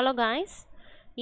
hello guys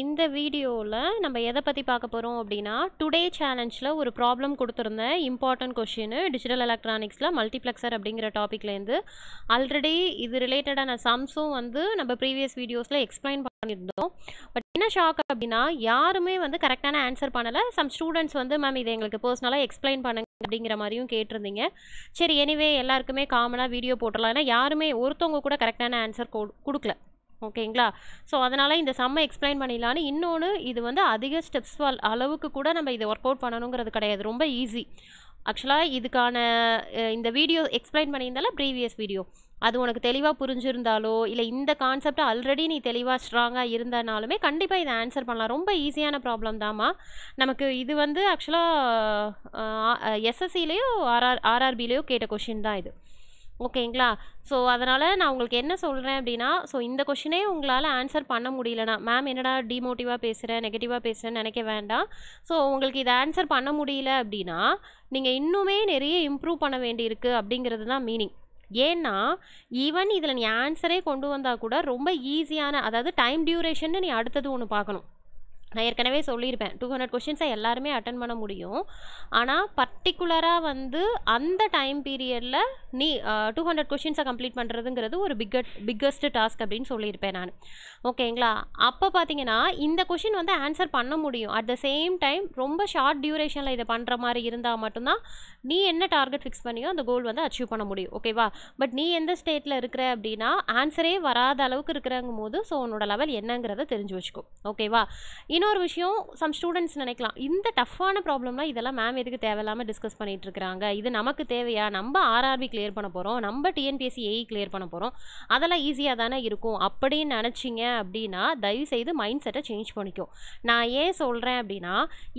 இந்த வீடியோவில் நம்ம எதை பற்றி பார்க்க போகிறோம் அப்படின்னா டுடே சேலஞ்சில் ஒரு ப்ராப்ளம் கொடுத்துருந்தேன் இம்பார்ட்டன்ட் கொஷின் டிஜிட்டல் எலக்ட்ரானிக்ஸில் மல்டிப்ளெக்சர் அப்படிங்கிற டாப்பிக்லேருந்து ஆல்ரெடி இது ரிலேட்டடான சம்ஸும் வந்து நம்ம ப்ரீவியஸ் வீடியோஸில் எக்ஸ்பிளைன் பண்ணியிருந்தோம் பட் என்ன ஷாக் அப்படின்னா யாருமே வந்து கரெக்டான ஆன்சர் பண்ணலை சம் ஸ்டூடெண்ட்ஸ் வந்து மேம் இதை எங்களுக்கு பர்சனலாக எக்ஸ்பிளைன் பண்ணுங்க அப்படிங்கிற மாதிரியும் கேட்டிருந்தீங்க சரி எனிவே எல்லாருக்குமே காமனாக வீடியோ போட்டுடலாம் ஏன்னா யாருமே ஒருத்தவங்க கூட கரெக்டான ஆன்சர் கொடுக்கல ஓகேங்களா ஸோ அதனால் இந்த சம்மை எக்ஸ்பிளைன் பண்ணிடலான்னு இன்னொன்று இது வந்து அதிக ஸ்டெப்ஸ் அளவுக்கு கூட நம்ம இதை ஒர்க் அவுட் பண்ணணுங்கிறது கிடையாது ரொம்ப ஈஸி ஆக்சுவலாக இதுக்கான இந்த வீடியோ எக்ஸ்பிளைன் பண்ணியிருந்தால ப்ரீவியஸ் வீடியோ அது உனக்கு தெளிவாக புரிஞ்சிருந்தாலோ இல்லை இந்த கான்செப்ட் ஆல்ரெடி நீ தெளிவாக ஸ்ட்ராங்காக இருந்தனாலுமே கண்டிப்பாக இதை ஆன்சர் பண்ணலாம் ரொம்ப ஈஸியான ப்ராப்ளம் தாம்மா நமக்கு இது வந்து ஆக்சுவலாக எஸ்எஸ்சிலேயோ ஆர்ஆர் ஆர்ஆர்பிலேயோ கேட்ட கொஷின் தான் இது ஓகேங்களா ஸோ அதனால் நான் உங்களுக்கு என்ன சொல்கிறேன் அப்படின்னா ஸோ இந்த கொஷினே உங்களால் ஆன்சர் பண்ண முடியலனா மேம் என்னடா டிமோட்டிவாக பேசுகிறேன் நெகட்டிவாக பேசுகிறேன்னு நினைக்க வேண்டாம் ஸோ உங்களுக்கு இதை ஆன்சர் பண்ண முடியல அப்படின்னா நீங்கள் இன்னுமே நிறைய இம்ப்ரூவ் பண்ண வேண்டியிருக்கு அப்படிங்கிறது தான் மீனிங் ஏன்னா ஈவன் இதில் நீ ஆன்சரே கொண்டு வந்தால் கூட ரொம்ப ஈஸியான அதாவது டைம் டியூரேஷன்னு நீ அடுத்தது ஒன்று பார்க்கணும் நான் ஏற்கனவே சொல்லியிருப்பேன் டூ ஹண்ட்ரட் கொஷின்ஸை எல்லாருமே அட்டன் பண்ண முடியும் ஆனால் பர்டிகுலராக வந்து அந்த டைம் பீரியடில் நீ டூ ஹண்ட்ரட் கொஷின்ஸை கம்ப்ளீட் பண்ணுறதுங்கிறது ஒரு பிக்கட் பிக்கஸ்ட் டாஸ்க் அப்படின்னு சொல்லியிருப்பேன் நான் ஓகேங்களா அப்போ பார்த்தீங்கன்னா இந்த கொஷின் வந்து ஆன்சர் பண்ண முடியும் அட் த சேம் டைம் ரொம்ப ஷார்ட் டியூரேஷனில் இதை பண்ணுற மாதிரி இருந்தால் மட்டும்தான் நீ என்ன டார்கெட் ஃபிக்ஸ் பண்ணியோ அந்த கோல் வந்து அச்சீவ் பண்ண முடியும் ஓகேவா பட் நீ எந்த ஸ்டேட்டில் இருக்கிற அப்படின்னா ஆன்சரே வராத அளவுக்கு இருக்கிறங்கும் போது ஸோ உன்னோட லெவல் என்னங்கிறத தெரிஞ்சு வச்சுக்கோ ஓகேவா இன்னும் இன்னொரு விஷயம் சம் ஸ்டூடெண்ட்ஸ் நினைக்கலாம் இந்த டஃப்பான ப்ராப்ளம்லாம் இதெல்லாம் மேம் எதுக்கு தேவையில்லாமல் டிஸ்கஸ் பண்ணிகிட்டு இருக்கிறாங்க இது நமக்கு தேவையா நம்ம ஆர்ஆர்பி கிளியர் பண்ண போகிறோம் நம்ம டிஎன்பிஎஸ்சி ஏஇ கிளியர் பண்ண போகிறோம் அதெல்லாம் ஈஸியாக தானே இருக்கும் அப்படின்னு நினச்சிங்க அப்படின்னா தயவுசெய்து மைண்ட் செட்டை சேஞ்ச் பண்ணிக்கும் நான் ஏன் சொல்கிறேன் அப்படின்னா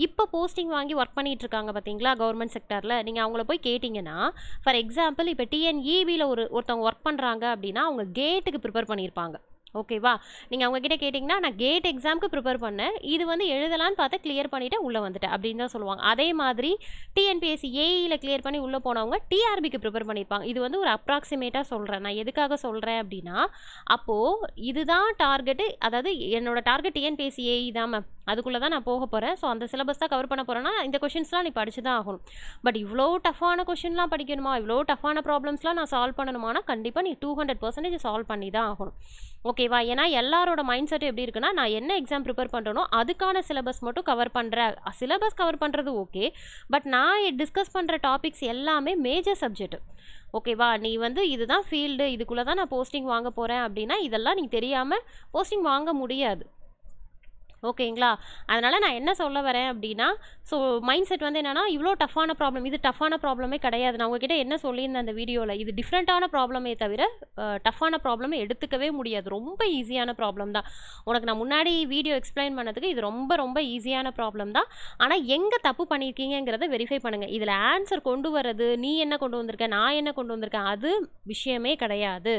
இப்போ போஸ்டிங் வாங்கி ஒர்க் பண்ணிகிட்டு இருக்காங்க பார்த்தீங்களா கவர்மெண்ட் செக்டரில் நீங்கள் அவங்கள போய் கேட்டிங்கன்னா ஃபார் எக்ஸாம்பிள் இப்போ டிஎன்இபியில் e ஒரு ஒருத்தவங்க ஒர்க் பண்ணுறாங்க அப்படின்னா அவங்க கேட்டுக்கு ப்ரிப்பேர் பண்ணியிருப்பாங்க ஓகேவா நீங்கள் அவங்கக்கிட்ட கேட்டிங்கன்னா நான் கேட் எக்ஸாமுக்கு ப்ரிப்பேர் பண்ணேன் இது வந்து எழுதலான்னு பார்த்தா கிளியர் பண்ணிவிட்டு உள்ளே வந்துட்டேன் அப்படின்னு தான் சொல்லுவாங்க அதே மாதிரி டிஎன்பிஎஸ்சி ஏஇயில் கிளியர் பண்ணி உள்ளே போனவங்க டிஆர்பிக்கு ப்ரிப்பேர் பண்ணியிருப்பாங்க இது வந்து ஒரு அப்ராக்சிமேட்டாக சொல்கிறேன் நான் எதுக்காக சொல்கிறேன் அப்படின்னா அப்போது இதுதான் டார்கெட்டு அதாவது என்னோட டார்கெட் டிஎன்பிஎஸ்சி ஏஇ தான் மேம் அதுக்குள்ளே தான் நான் போக போகிறேன் ஸோ அந்த சிலபஸ் தான் கவர் பண்ண போகிறேன்னா இந்த கொஷின்ஸ்லாம் நீ படிச்சு தான் ஆகணும் பட் இவ்வளோ டஃபான கொஷின்லாம் படிக்கணுமா இவ்வளோ டஃபான ப்ராப்ளம்ஸ்லாம் நான் சால்வ் பண்ணணுமானா கண்டிப்பாக நீ டூ ஹண்ட்ரட் பர்சன்டேஜ் சால்வ் பண்ணி தான் ஆகணும் ஓகேவா ஏன்னா எல்லாரோட மைண்ட் செட்டும் எப்படி இருக்குன்னா நான் என்ன எக்ஸாம் ப்ரிப்பேர் பண்ணுறனோ அதுக்கான சிலபஸ் மட்டும் கவர் பண்ணுற சிலபஸ் கவர் பண்ணுறது ஓகே பட் நான் டிஸ்கஸ் பண்ணுற டாபிக்ஸ் எல்லாமே மேஜர் சப்ஜெக்ட் ஓகேவா நீ வந்து இதுதான் ஃபீல்டு இதுக்குள்ளே தான் நான் போஸ்டிங் வாங்க போகிறேன் அப்படின்னா இதெல்லாம் நீ தெரியாமல் போஸ்டிங் வாங்க முடியாது ஓகேங்களா அதனால் நான் என்ன சொல்ல வரேன் அப்படின்னா ஸோ மைண்ட் செட் வந்து என்னென்னா இவ்வளோ டஃப்பான ப்ராப்ளம் இது டஃப்பான ப்ராப்ளமே கிடையாது நான் உங்ககிட்ட என்ன சொல்லியிருந்தேன் அந்த வீடியோவில் இது டிஃப்ரெண்ட்டான ப்ராப்ளமே தவிர டஃப்பான ப்ராப்ளமே எடுத்துக்கவே முடியாது ரொம்ப ஈஸியான ப்ராப்ளம் தான் உனக்கு நான் முன்னாடி வீடியோ எக்ஸ்பிளைன் பண்ணதுக்கு இது ரொம்ப ரொம்ப ஈஸியான ப்ராப்ளம் தான் ஆனால் எங்கே தப்பு பண்ணியிருக்கீங்கிறத வெரிஃபை பண்ணுங்கள் இதில் ஆன்சர் கொண்டு வர்றது நீ என்ன கொண்டு வந்திருக்க நான் என்ன கொண்டு வந்திருக்கேன் அது விஷயமே கிடையாது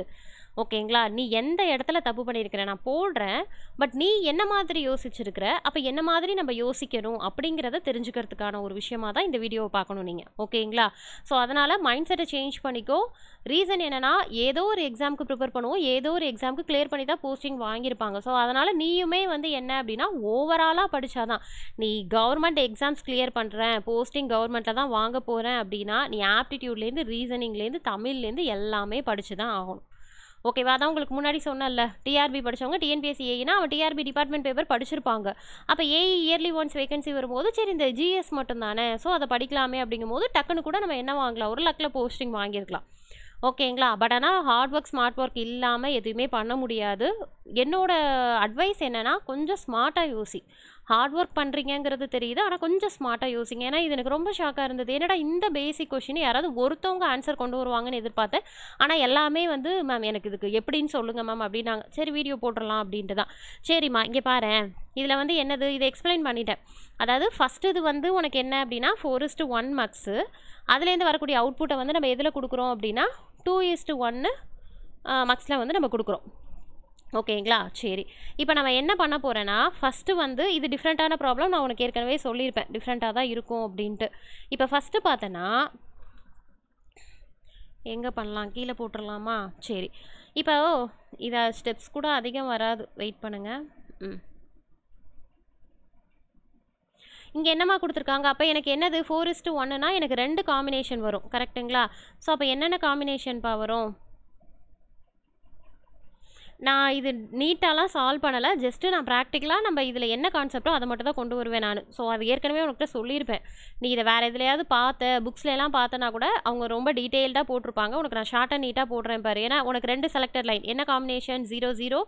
ஓகேங்களா நீ எந்த இடத்துல தப்பு பண்ணியிருக்கிற நான் போடுறேன் பட் நீ என்ன மாதிரி யோசிச்சிருக்கிற அப்போ என்ன மாதிரி நம்ம யோசிக்கணும் அப்படிங்கிறத தெரிஞ்சுக்கிறதுக்கான ஒரு விஷயமாக தான் இந்த வீடியோவை பார்க்கணும் நீங்கள் ஓகேங்களா ஸோ அதனால் மைண்ட் செட்டை சேஞ்ச் பண்ணிக்கோ ரீசன் என்னென்னா ஏதோ ஒரு எக்ஸாமுக்கு ப்ரிப்பேர் பண்ணுவோம் ஏதோ ஒரு எக்ஸாமுக்கு கிளியர் பண்ணி தான் போஸ்டிங் வாங்கியிருப்பாங்க ஸோ அதனால் நீயுமே வந்து என்ன அப்படின்னா ஓவராலாக தான் நீ கவர்மெண்ட் எக்ஸாம்ஸ் கிளியர் பண்ணுறேன் போஸ்டிங் கவர்மெண்ட்டில் தான் வாங்க போகிறேன் அப்படின்னா நீ ஆப்டிடியூட்லேருந்து ரீசனிங்லேருந்து தமிழ்லேருந்து எல்லாமே படித்து தான் ஆகணும் ஓகேவா அதான் உங்களுக்கு முன்னாடி சொன்னல டிஆர்பி படித்தவங்க டிஎன்பிஎஸ்சி ஏஇனா e அவன் டிஆர்பி டிபார்ட்மெண்ட் பேப்பர் படிச்சிருப்பாங்க அப்போ ஏஇ இயர்லி ஒன்ஸ் வேகன்சி வரும்போது சரி இந்த ஜிஎஸ் மட்டும் தானே ஸோ அதை படிக்கலாமே அப்படிங்கும் போது டக்குன்னு கூட நம்ம என்ன வாங்கலாம் ஒரு லக்கில் போஸ்டிங் வாங்கியிருக்கலாம் ஓகேங்களா பட் ஆனால் ஹார்ட் ஒர்க் ஸ்மார்ட் ஒர்க் இல்லாமல் எதுவுமே பண்ண முடியாது என்னோட அட்வைஸ் என்னென்னா கொஞ்சம் ஸ்மார்ட்டாக யோசி ஹார்ட் ஒர்க் பண்ணுறீங்கிறது தெரியுது ஆனால் கொஞ்சம் ஸ்மார்ட்டாக யோசிங்க ஏன்னா இது எனக்கு ரொம்ப ஷாக்காக இருந்தது என்னடா இந்த பேசிக் கொஷின் யாராவது ஒருத்தவங்க ஆன்சர் கொண்டு வருவாங்கன்னு எதிர்பார்த்தேன் ஆனால் எல்லாமே வந்து மேம் எனக்கு இதுக்கு எப்படின்னு சொல்லுங்கள் மேம் அப்படின்னாங்க சரி வீடியோ போட்டுடலாம் அப்படின்ட்டு தான் சரிம்மா இங்கே பாரு இதில் வந்து என்னது இதை எக்ஸ்பிளைன் பண்ணிட்டேன் அதாவது ஃபஸ்ட்டு இது வந்து உனக்கு என்ன அப்படின்னா ஃபோர் இஸ்ட்டு ஒன் மார்க்ஸு அதுலேருந்து வரக்கூடிய அவுட்புட்டை வந்து நம்ம எதில் கொடுக்குறோம் அப்படின்னா டூ இஸ்ட்டு ஒன்று மார்க்ஸில் வந்து நம்ம கொடுக்குறோம் ஓகேங்களா சரி இப்போ நம்ம என்ன பண்ண போகிறேன்னா ஃபஸ்ட்டு வந்து இது டிஃப்ரெண்ட்டான ப்ராப்ளம் நான் உனக்கு ஏற்கனவே சொல்லியிருப்பேன் டிஃப்ரெண்ட்டாக தான் இருக்கும் அப்படின்ட்டு இப்போ ஃபஸ்ட்டு பார்த்தோன்னா எங்கே பண்ணலாம் கீழே போட்டுடலாமா சரி இப்போ இதை ஸ்டெப்ஸ் கூட அதிகம் வராது வெயிட் பண்ணுங்கள் ம் இங்கே என்னம்மா கொடுத்துருக்காங்க அப்போ எனக்கு என்னது ஃபோர் இஸ்ட்டு ஒன்றுனா எனக்கு ரெண்டு காம்பினேஷன் வரும் கரெக்டுங்களா ஸோ அப்போ என்னென்ன காம்பினேஷன்ப்பா வரும் நான் இது நீட்டாலாம் சால்வ் பண்ணலை ஜஸ்ட்டு நான் ப்ராக்டிக்கலாக நம்ம இதில் என்ன கான்செப்டோ அதை மட்டும் தான் கொண்டு வருவேன் நான் ஸோ அது ஏற்கனவே உங்கள்கிட்ட சொல்லியிருப்பேன் நீ இதை வேறு எதுலையாவது பார்த்த புக்ஸ்லாம் பார்த்தனா கூட அவங்க ரொம்ப டீட்டெயில்டாக போட்டிருப்பாங்க உனக்கு நான் ஷார்ட்டாக நீட்டாக போடுறேன் பாரு ஏன்னா உனக்கு ரெண்டு செலக்டர் லைன் என்ன combination zero zero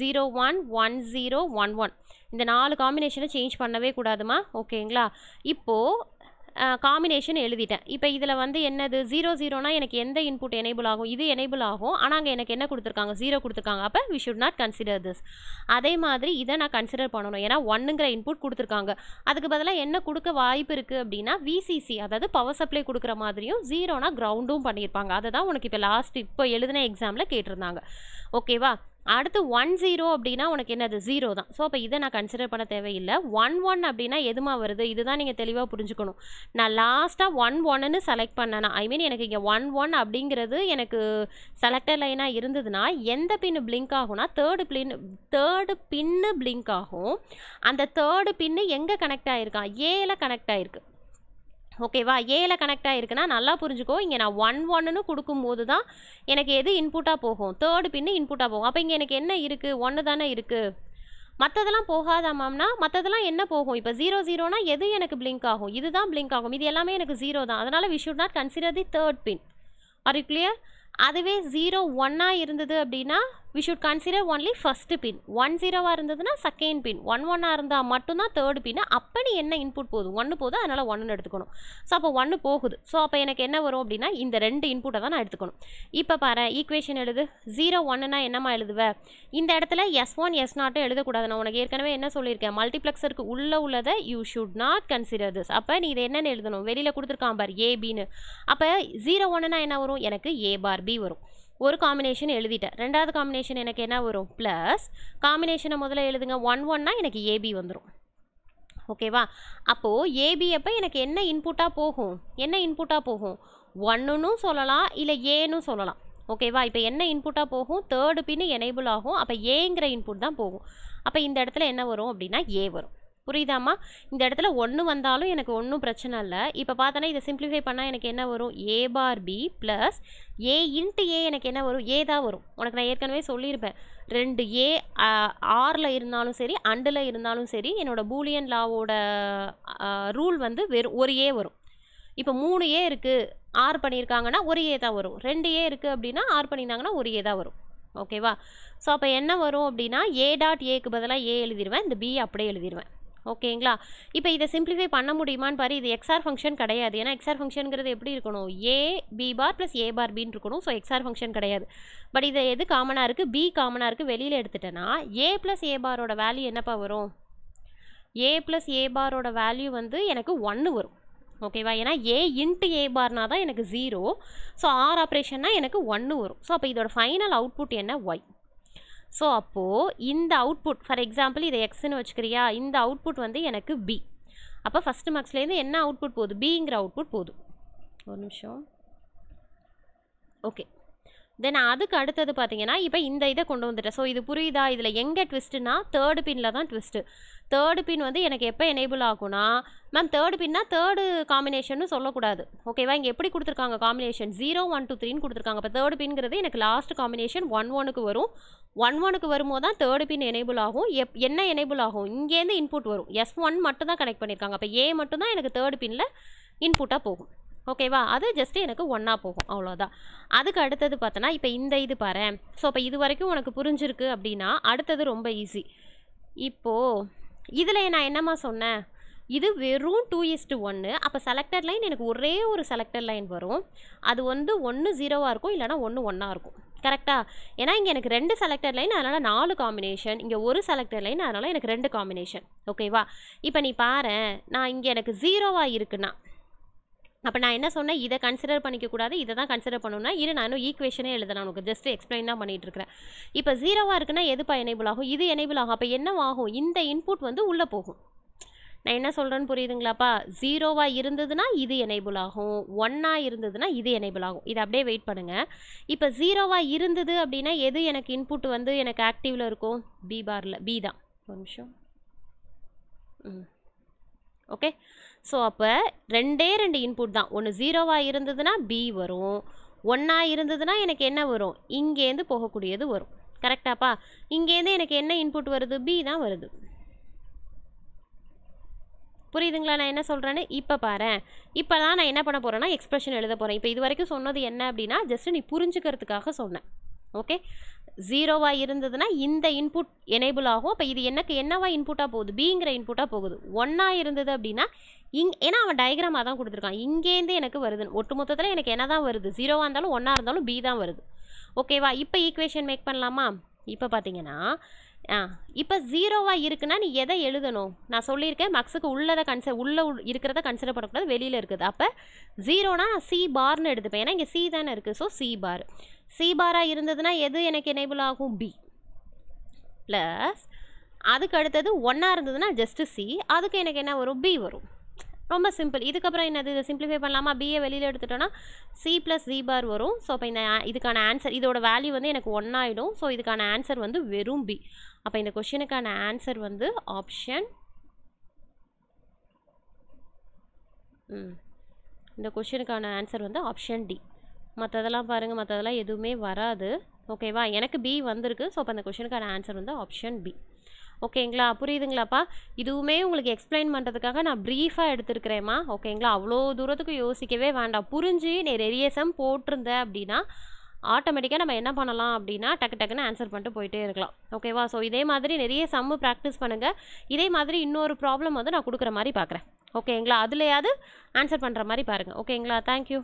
zero one one zero one one இந்த நாலு காம்பினேஷனை சேஞ்ச் பண்ணவே கூடாதுமா ஓகேங்களா இப்போது காம்பினேஷன் எழுதிட்டேன் இப்போ இதில் வந்து என்னது ஜீரோ ஜீரோனா எனக்கு எந்த இன்புட் எனேபிள் ஆகும் இது எனேபிள் ஆகும் ஆனால் அங்கே எனக்கு என்ன கொடுத்துருக்காங்க ஜீரோ கொடுத்துருக்காங்க அப்போ we should not consider this அதே மாதிரி இதை நான் கன்சிடர் பண்ணணும் ஏன்னா ஒன்னுங்கிற இன்புட் கொடுத்துருக்காங்க அதுக்கு பதிலாக என்ன கொடுக்க வாய்ப்பு இருக்குது அப்படின்னா விசிசி அதாவது பவர் சப்ளை கொடுக்குற மாதிரியும் ஜீரோனா கிரவுண்டும் பண்ணியிருப்பாங்க அதை தான் உனக்கு இப்போ லாஸ்ட் இப்போ எழுதின எக்ஸாமில் கேட்டிருந்தாங்க ஓகேவா அடுத்து ஒன் ஜீரோ அப்படின்னா உனக்கு என்னது ஜீரோ தான் ஸோ அப்போ இதை நான் கன்சிடர் பண்ண தேவையில்லை ஒன் ஒன் அப்படின்னா எதுமா வருது இதுதான் நீங்கள் தெளிவாக புரிஞ்சுக்கணும் நான் லாஸ்ட்டாக ஒன் ஒன்னு செலக்ட் பண்ணேன்னா ஐ மீன் எனக்கு இங்கே ஒன் ஒன் அப்படிங்கிறது எனக்கு செலக்டர் லைனாக இருந்ததுன்னா எந்த பின்னு பிளிங்க் ஆகும்னா third blink third pin blink ஆகும் அந்த தேர்டு பின்னு எங்கே கனெக்ட் ஆகிருக்கான் ஏல கனெக்ட் ஆகிருக்கு ஓகேவா ஏல கனெக்ட் ஆகிருக்குன்னா நல்லா புரிஞ்சுக்கோ இங்கே நான் ஒன் ஒன்னு கொடுக்கும்போது தான் எனக்கு எது இன்புட்டாக போகும் தேர்டு பின்னு இன்புட்டாக போகும் அப்போ இங்கே எனக்கு என்ன இருக்குது ஒன்று தானே இருக்குது மற்றதெல்லாம் மேம்னா மற்றதெல்லாம் என்ன போகும் இப்போ ஜீரோ ஜீரோனா எது எனக்கு பிளிங்க் ஆகும் இதுதான் பிளிங்க் ஆகும் இது எல்லாமே எனக்கு ஜீரோ தான் அதனால் we should not consider the third pin are you clear அதுவே ஜீரோ ஒன்னாக இருந்தது அப்படின்னா we should consider only first pin one ஜீரோவாக இருந்ததுன்னா செகண்ட் பின் ஒன் ஒன்னாக இருந்தால் மட்டும்தான் தேர்ட் பின் அப்போ நீ என்ன இன்புட் போகுது ஒன்று போதும் அதனால் ஒன்றுன்னு எடுத்துக்கணும் ஸோ அப்போ ஒன்று போகுது ஸோ அப்போ எனக்கு என்ன வரும் அப்படின்னா இந்த ரெண்டு இன்புட்டை தான் நான் எடுத்துக்கணும் இப்போ பாரு ஈக்குவேஷன் எழுது ஜீரோ ஒன்றுனா என்னம்மா எழுதுவ இந்த இடத்துல எஸ் ஒன் எஸ் நாட்டும் எழுதக்கூடாது நான் உனக்கு ஏற்கனவே என்ன சொல்லியிருக்கேன் மல்டிப்ளெக்ஸருக்கு உள்ளே உள்ளதை you should not consider this அப்போ நீ இதை என்னென்னு எழுதணும் வெளியில் கொடுத்துருக்கான் பார் ஏபின்னு அப்போ ஜீரோ ஒன்றுனா என்ன வரும் எனக்கு ஏ பார் பி வரும் ஒரு காம்பினேஷன் எழுதிட்டேன் ரெண்டாவது காம்பினேஷன் எனக்கு என்ன வரும் ப்ளஸ் காம்பினேஷனை முதல்ல எழுதுங்க ஒன் ஒன்னா எனக்கு ஏபி வந்துடும் ஓகேவா அப்போது ஏபி அப்போ எனக்கு என்ன இன்புட்டாக போகும் என்ன இன்புட்டாக போகும் ஒன்றுன்னு சொல்லலாம் இல்லை ஏன்னு சொல்லலாம் ஓகேவா இப்போ என்ன இன்புட்டாக போகும் தேர்டு பின்னு எனேபிள் ஆகும் அப்போ ஏங்கிற இன்புட் தான் போகும் அப்போ இந்த இடத்துல என்ன வரும் அப்படின்னா ஏ வரும் புரியுதாம்மா இந்த இடத்துல ஒன்று வந்தாலும் எனக்கு ஒன்றும் பிரச்சனை இல்லை இப்போ பார்த்தோன்னா இதை சிம்பிளிஃபை பண்ணால் எனக்கு என்ன வரும் A bar B plus A into A எனக்கு என்ன வரும் ஏ தான் வரும் உனக்கு நான் ஏற்கனவே சொல்லியிருப்பேன் ரெண்டு ஏ ஆரில் இருந்தாலும் சரி அண்டில் இருந்தாலும் சரி என்னோடய பூலியன் லாவோட ரூல் வந்து வெறும் ஒரு ஏ வரும் இப்போ மூணு ஏ இருக்குது ஆர் பண்ணியிருக்காங்கன்னா ஒரு ஏ தான் வரும் ரெண்டு ஏ இருக்குது அப்படின்னா ஆர் பண்ணியிருந்தாங்கன்னா ஒரு ஏ தான் வரும் ஓகேவா ஸோ அப்போ என்ன வரும் அப்படின்னா ஏ டாட் ஏக்கு பதிலாக ஏ எழுதிடுவேன் இந்த பி அப்படியே எழுதிடுவேன் ஓகேங்களா இப்போ இதை சிம்பிளிஃபை பண்ண முடியுமான்னு பாரு இது எக்ஸ்ஆர் ஃபங்க்ஷன் கிடையாது ஏன்னா எக்ஸ்ஆர் ஃபங்க்ஷனுங்கிறது எப்படி இருக்கணும் ஏ B bar plus A bar pin இருக்கணும் ஸோ எக்ஸ்ஆர் ஃபங்க்ஷன் கிடையாது பட் இதை எது காமனாக இருக்குது பி காமனாக இருக்குது வெளியில் எடுத்துட்டேன்னா ஏ ப்ளஸ் ஏ பாரோட வேல்யூ என்னப்பா வரும் ஏ ப்ளஸ் ஏ பாரோட வேல்யூ வந்து எனக்கு ஒன்று வரும் ஓகேவா ஏன்னா ஏ இன்ட்டு ஏ பார்னா தான் எனக்கு ஜீரோ ஸோ ஆர் ஆப்ரேஷன்னா எனக்கு ஒன்று வரும் ஸோ அப்போ இதோட ஃபைனல் அவுட்புட் என்ன ஒய் ஸோ அப்போது இந்த அவுட்புட் ஃபார் எக்ஸாம்பிள் இதை எக்ஸ்னு வச்சுக்கிறியா இந்த அவுட்புட் வந்து எனக்கு பி அப்போ ஃபஸ்ட்டு மார்க்ஸ்லேருந்து என்ன அவுட்புட் போகுது பிங்கிற அவுட்புட் போதும் ஒரு நிமிஷம் ஓகே தென் அதுக்கு அடுத்தது பார்த்தீங்கன்னா இப்போ இந்த இதை கொண்டு வந்துட்டேன் ஸோ இது புரியுதா இதில் எங்கே ட்விஸ்ட்டுனா தேர்டு பின்னில் தான் ட்விஸ்ட்டு தேர்டு பின் வந்து எனக்கு எப்போ எனேபிள் ஆகும்னா மேம் தேர்டு பின்னா தேர்டு காம்பினேஷன் சொல்லக்கூடாது ஓகேவா இங்கே எப்படி கொடுத்துருக்காங்க காம்பினேஷன் ஜீரோ ஒன் டூ த்ரீன்னு கொடுத்துருக்காங்க இப்போ தேர்டு பின்ங்கிறது எனக்கு லாஸ்ட் காம்பினேஷன் ஒன் ஒனுக்கு வரும் ஒன் ஒனுக்கு வரும்போது தான் தேர்டு பின் எனேபிள் ஆகும் எப் என்ன எனேபிள் ஆகும் இங்கேருந்து இன்புட் வரும் எஸ் ஒன் மட்டும் தான் கனெக்ட் பண்ணியிருக்காங்க அப்போ ஏ மட்டும் தான் எனக்கு தேர்டு பின்னில் இன்புட்டாக போகும் ஓகேவா அது ஜஸ்ட்டு எனக்கு ஒன்றா போகும் அவ்வளோதான் அதுக்கு அடுத்தது பார்த்தோன்னா இப்போ இந்த இது பாரு ஸோ இப்போ இது வரைக்கும் உனக்கு புரிஞ்சிருக்கு அப்படின்னா அடுத்தது ரொம்ப ஈஸி இப்போது இதில் நான் என்னம்மா சொன்னேன் இது வெறும் டூ இஸ்ட்டு ஒன்று அப்போ செலக்டட் லைன் எனக்கு ஒரே ஒரு செலக்டட் லைன் வரும் அது வந்து ஒன்று ஜீரோவாக இருக்கும் இல்லைனா ஒன்று ஒன்றா இருக்கும் கரெக்டாக ஏன்னா இங்கே எனக்கு ரெண்டு செலக்டட் லைன் அதனால் நாலு காம்பினேஷன் இங்கே ஒரு செலக்டர் லைன் அதனால் எனக்கு ரெண்டு காம்பினேஷன் ஓகேவா இப்போ நீ பாரு நான் இங்கே எனக்கு ஜீரோவாக இருக்குன்னா அப்போ நான் என்ன சொன்னேன் இதை கன்சிடர் பண்ணிக்கக்கூடாது இதை தான் கன்சிடர் பண்ணணும்னா இரு நான் இன்னும் ஈக்குவேஷனே எழுதுனேன் உனக்கு ஜஸ்ட் எக்ஸ்பிளைன் தான் பண்ணிகிட்டு இருக்கிறேன் இப்போ ஜீரோவாக இருக்குன்னா எதுப்பா எனேபிள் ஆகும் இது எனேபிள் ஆகும் அப்போ என்னவாகும் இந்த இன்புட் வந்து உள்ளே போகும் நான் என்ன சொல்கிறேன்னு புரியுதுங்களாப்பா ஜீரோவாக இருந்ததுன்னா இது எனேபிள் ஆகும் ஒன்னாக இருந்ததுன்னா இது எனேபிள் ஆகும் இதை அப்படியே வெயிட் பண்ணுங்கள் இப்போ ஜீரோவாக இருந்தது அப்படின்னா எது எனக்கு இன்புட் வந்து எனக்கு ஆக்டிவில் இருக்கும் பி பாரில் பி தான் ஒரு நிமிஷம் ம் ஓகே ஸோ அப்போ ரெண்டே ரெண்டு இன்புட் தான் ஒன்று ஜீரோவாக இருந்ததுன்னா பி வரும் ஒன்றா இருந்ததுன்னா எனக்கு என்ன வரும் இங்கேருந்து போகக்கூடியது வரும் கரெக்டாப்பா இங்கேருந்து எனக்கு என்ன இன்புட் வருது பி தான் வருது புரியுதுங்களா நான் என்ன சொல்கிறேன்னு இப்போ பாரு இப்போ தான் நான் என்ன பண்ண போகிறேன்னா எக்ஸ்ப்ரெஷன் எழுத போகிறேன் இப்போ இது வரைக்கும் சொன்னது என்ன அப்படின்னா ஜஸ்ட் நீ புரிஞ்சுக்கிறதுக்காக சொன்னேன் ஓகே ஜீரோவாக இருந்ததுன்னா இந்த இன்புட் எனேபிள் ஆகும் இப்போ இது எனக்கு என்னவா இன்புட்டாக போகுது பிங்கிற இன்புட்டாக போகுது ஒன்னாக இருந்தது அப்படின்னா இங் ஏன்னா அவன் டயக்ராமாக தான் கொடுத்துருக்கான் இங்கேருந்து எனக்கு வருது ஒட்டு மொத்தத்தில் எனக்கு என்ன தான் வருது ஜீரோவாக இருந்தாலும் ஒன்றா இருந்தாலும் பி தான் வருது ஓகேவா இப்போ ஈக்குவேஷன் மேக் பண்ணலாமா இப்போ பார்த்தீங்கன்னா ஆ இப்போ ஜீரோவாக இருக்குன்னா நீ எதை எழுதணும் நான் சொல்லியிருக்கேன் மக்ஸுக்கு உள்ளதை கன்சர் உள்ளே இருக்கிறத கன்சிடர் பண்ணக்கூடாது வெளியில் இருக்குது அப்போ ஜீரோனா சி பார்னு எடுத்துப்பேன் ஏன்னா இங்கே சி தானே இருக்குது ஸோ சி பார் சி பாராக இருந்ததுன்னா எது எனக்கு எனேபிள் ஆகும் பி ப்ளஸ் அதுக்கு அடுத்தது ஒன்னாக இருந்ததுன்னா ஜஸ்ட்டு சி அதுக்கு எனக்கு என்ன வரும் பி வரும் ரொம்ப சிம்பிள் இதுக்கப்புறம் என்னது இதை சிம்பிளிஃபை பண்ணலாமா பிஏ வெளியில் எடுத்துட்டோன்னா சி ப்ளஸ் ஜி பார் வரும் ஸோ அப்போ இந்த இதுக்கான ஆன்சர் இதோட வேல்யூ வந்து எனக்கு ஒன் ஆகிடும் ஸோ இதுக்கான ஆன்சர் வந்து வெறும் பி அப்போ இந்த கொஷினுக்கான ஆன்சர் வந்து ஆப்ஷன் இந்த கொஷினுக்கான ஆன்சர் வந்து ஆப்ஷன் டி மற்றதெல்லாம் பாருங்கள் மற்றதெல்லாம் எதுவுமே வராது ஓகேவா எனக்கு பி வந்திருக்கு ஸோ அப்போ அந்த கொஷனுக்கான ஆன்சர் வந்து ஆப்ஷன் பி ஓகேங்களா புரியுதுங்களாப்பா இதுவுமே உங்களுக்கு எக்ஸ்பிளைன் பண்ணுறதுக்காக நான் ப்ரீஃபாக எடுத்துருக்கிறேம்மா ஓகேங்களா அவ்வளோ தூரத்துக்கு யோசிக்கவே வேண்டாம் புரிஞ்சு நீ ரெரியசம் போட்டிருந்தேன் அப்படின்னா ஆட்டோமேட்டிக்காக நம்ம என்ன பண்ணலாம் அப்படின்னா டக்கு டக்குன்னு ஆன்சர் பண்ணிட்டு போயிட்டே இருக்கலாம் ஓகேவா ஸோ இதே மாதிரி நிறைய சம்மு ப்ராக்டிஸ் பண்ணுங்கள் இதே மாதிரி இன்னொரு ப்ராப்ளம் வந்து நான் கொடுக்குற மாதிரி பார்க்குறேன் ஓகேங்களா அதுலையாவது ஆன்சர் பண்ணுற மாதிரி பாருங்கள் ஓகேங்களா தேங்க்யூ